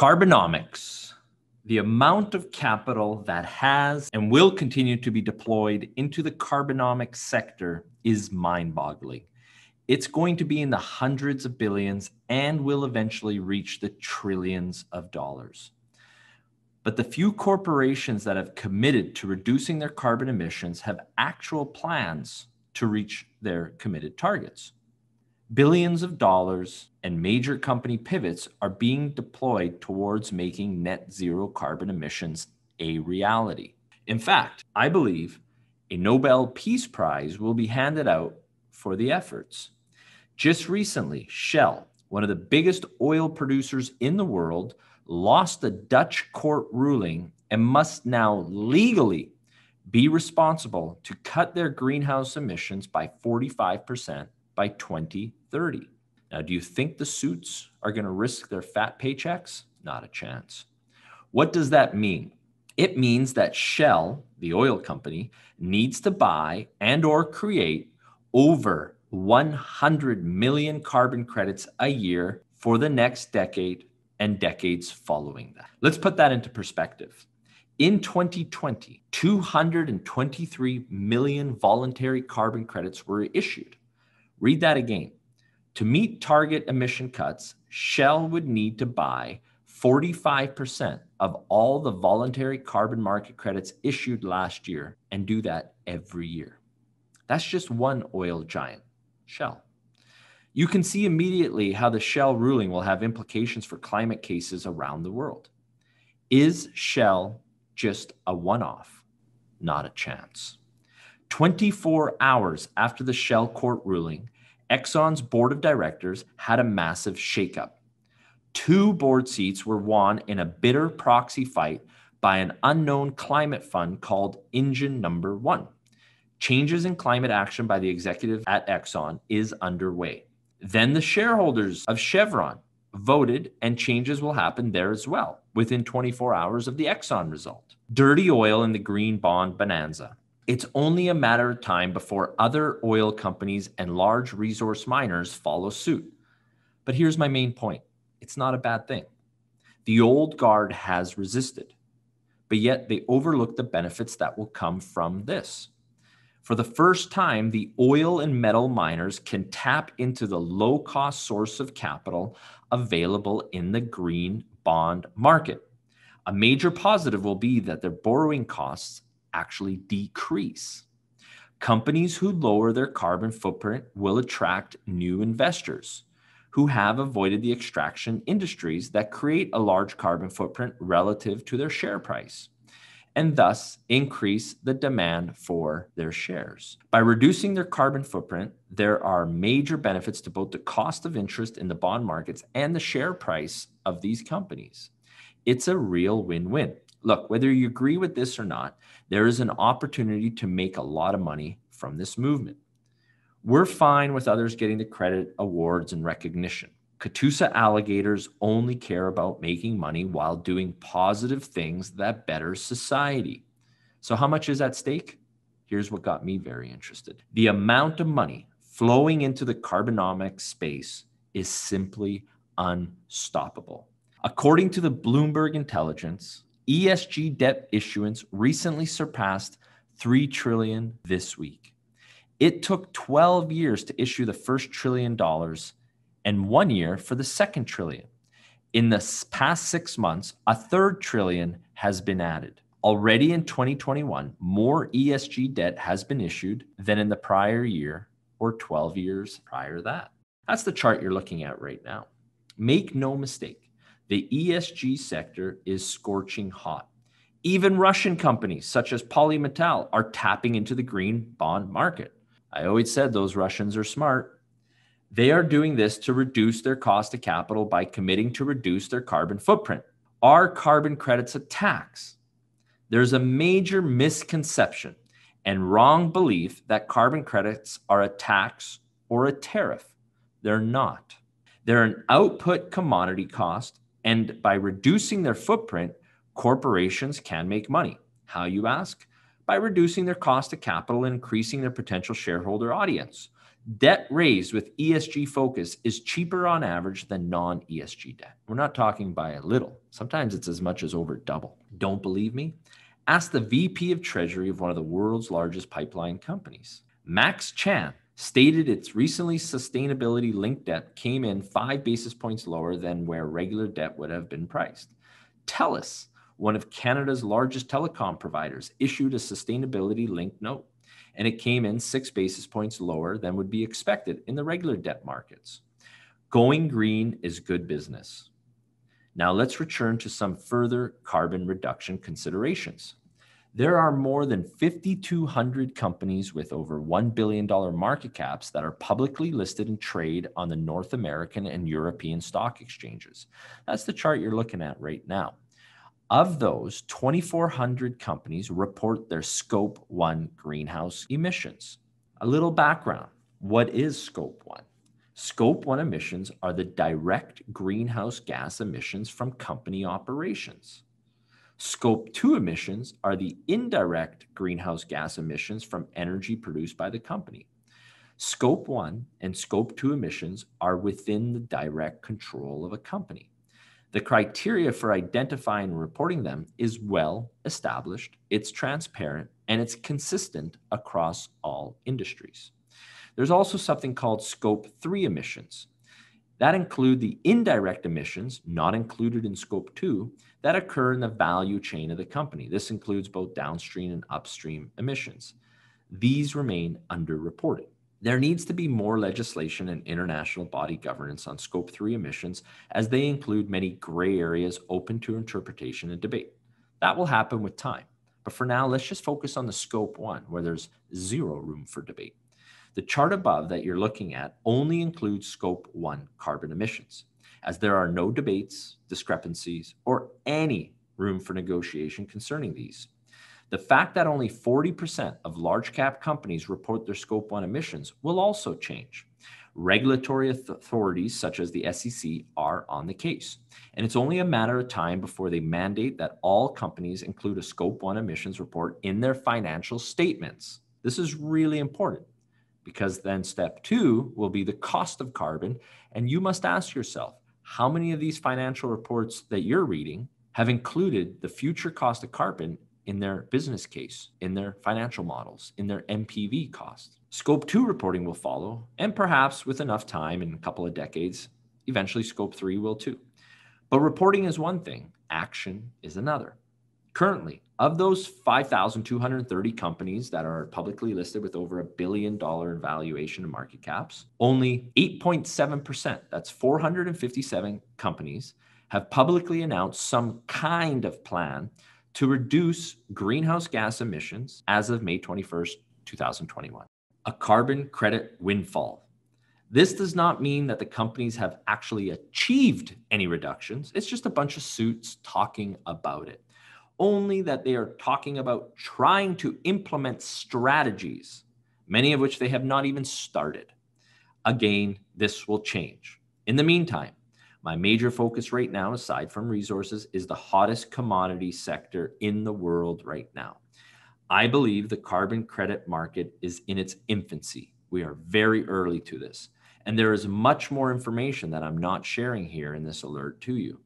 Carbonomics, the amount of capital that has and will continue to be deployed into the carbonomic sector is mind boggling. It's going to be in the hundreds of billions and will eventually reach the trillions of dollars. But the few corporations that have committed to reducing their carbon emissions have actual plans to reach their committed targets. Billions of dollars and major company pivots are being deployed towards making net zero carbon emissions a reality. In fact, I believe a Nobel Peace Prize will be handed out for the efforts. Just recently, Shell, one of the biggest oil producers in the world, lost a Dutch court ruling and must now legally be responsible to cut their greenhouse emissions by 45% by 20 now, do you think the suits are going to risk their fat paychecks? Not a chance. What does that mean? It means that Shell, the oil company, needs to buy and or create over 100 million carbon credits a year for the next decade and decades following that. Let's put that into perspective. In 2020, 223 million voluntary carbon credits were issued. Read that again to meet target emission cuts, Shell would need to buy 45% of all the voluntary carbon market credits issued last year and do that every year. That's just one oil giant, Shell. You can see immediately how the Shell ruling will have implications for climate cases around the world. Is Shell just a one off? Not a chance. 24 hours after the Shell court ruling, Exxon's board of directors had a massive shakeup. Two board seats were won in a bitter proxy fight by an unknown climate fund called Engine Number One. Changes in climate action by the executive at Exxon is underway. Then the shareholders of Chevron voted, and changes will happen there as well within 24 hours of the Exxon result. Dirty oil in the green bond bonanza. It's only a matter of time before other oil companies and large resource miners follow suit. But here's my main point it's not a bad thing. The old guard has resisted, but yet they overlook the benefits that will come from this. For the first time, the oil and metal miners can tap into the low cost source of capital available in the green bond market. A major positive will be that their borrowing costs actually decrease. Companies who lower their carbon footprint will attract new investors who have avoided the extraction industries that create a large carbon footprint relative to their share price and thus increase the demand for their shares. By reducing their carbon footprint, there are major benefits to both the cost of interest in the bond markets and the share price of these companies. It's a real win win look, whether you agree with this or not, there is an opportunity to make a lot of money from this movement. We're fine with others getting the credit, awards, and recognition. Katusa alligators only care about making money while doing positive things that better society. So, how much is at stake? Here's what got me very interested the amount of money flowing into the carbonomics space is simply unstoppable. According to the Bloomberg Intelligence, ESG debt issuance recently surpassed 3 trillion this week. It took 12 years to issue the first trillion dollars and 1 year for the second trillion. In the past 6 months, a third trillion has been added. Already in 2021, more ESG debt has been issued than in the prior year or 12 years prior to that. That's the chart you're looking at right now. Make no mistake, the ESG sector is scorching hot. Even Russian companies such as Polymetal are tapping into the green bond market. I always said those Russians are smart. They are doing this to reduce their cost of capital by committing to reduce their carbon footprint. Are carbon credits a tax? There's a major misconception and wrong belief that carbon credits are a tax or a tariff. They're not. They're an output commodity cost and by reducing their footprint, corporations can make money. How, you ask? By reducing their cost of capital and increasing their potential shareholder audience. Debt raised with ESG focus is cheaper on average than non ESG debt. We're not talking by a little, sometimes it's as much as over double. Don't believe me? Ask the VP of Treasury of one of the world's largest pipeline companies. Max Chan stated its recently sustainability linked debt came in five basis points lower than where regular debt would have been priced. TELUS, one of Canada's largest telecom providers, issued a sustainability linked note, and it came in six basis points lower than would be expected in the regular debt markets. Going green is good business. Now let's return to some further carbon reduction considerations. There are more than 5,200 companies with over $1 billion market caps that are publicly listed and trade on the North American and European stock exchanges. That's the chart you're looking at right now. Of those, 2,400 companies report their scope one greenhouse emissions. A little background what is scope one? Scope 1 emissions are the direct greenhouse gas emissions from company operations. Scope 2 emissions are the indirect greenhouse gas emissions from energy produced by the company. Scope 1 and Scope 2 emissions are within the direct control of a company. The criteria for identifying and reporting them is well established, it's transparent, and it's consistent across all industries. There's also something called Scope 3 emissions. That include the indirect emissions, not included in scope two, that occur in the value chain of the company. This includes both downstream and upstream emissions. These remain underreported. There needs to be more legislation and international body governance on scope three emissions, as they include many gray areas open to interpretation and debate. That will happen with time. But for now, let's just focus on the scope one, where there's zero room for debate. The chart above that you're looking at only includes scope one carbon emissions, as there are no debates, discrepancies, or any room for negotiation concerning these. The fact that only 40% of large cap companies report their scope one emissions will also change. Regulatory authorities such as the SEC are on the case, and it's only a matter of time before they mandate that all companies include a scope one emissions report in their financial statements. This is really important because then step two will be the cost of carbon. And you must ask yourself how many of these financial reports that you're reading have included the future cost of carbon in their business case, in their financial models, in their MPV cost. Scope two reporting will follow, and perhaps with enough time in a couple of decades, eventually scope three will too. But reporting is one thing, action is another currently of those 5,230 companies that are publicly listed with over a billion dollar valuation and market caps, only 8.7%, that's 457 companies, have publicly announced some kind of plan to reduce greenhouse gas emissions as of May 21st, 2021. A carbon credit windfall. This does not mean that the companies have actually achieved any reductions. It's just a bunch of suits talking about it only that they are talking about trying to implement strategies, many of which they have not even started. Again, this will change. In the meantime, my major focus right now, aside from resources, is the hottest commodity sector in the world right now. I believe the carbon credit market is in its infancy. We are very early to this. And there is much more information that I'm not sharing here in this alert to you.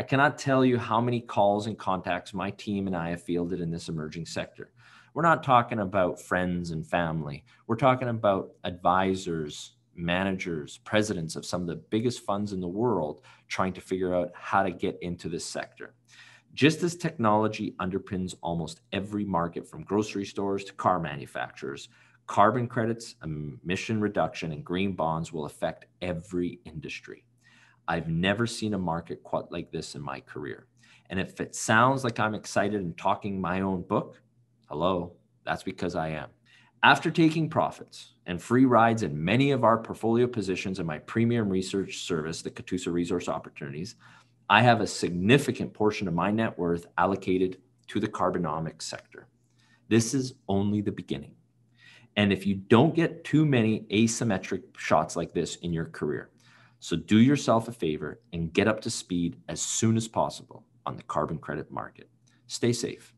I cannot tell you how many calls and contacts my team and I have fielded in this emerging sector. We're not talking about friends and family. We're talking about advisors, managers, presidents of some of the biggest funds in the world trying to figure out how to get into this sector. Just as technology underpins almost every market from grocery stores to car manufacturers, carbon credits, emission reduction, and green bonds will affect every industry. I've never seen a market quite like this in my career. And if it sounds like I'm excited and talking my own book, hello, that's because I am. After taking profits and free rides in many of our portfolio positions in my premium research service, the Katusa Resource Opportunities, I have a significant portion of my net worth allocated to the carbonomics sector. This is only the beginning. And if you don't get too many asymmetric shots like this in your career, so do yourself a favor and get up to speed as soon as possible on the carbon credit market. Stay safe.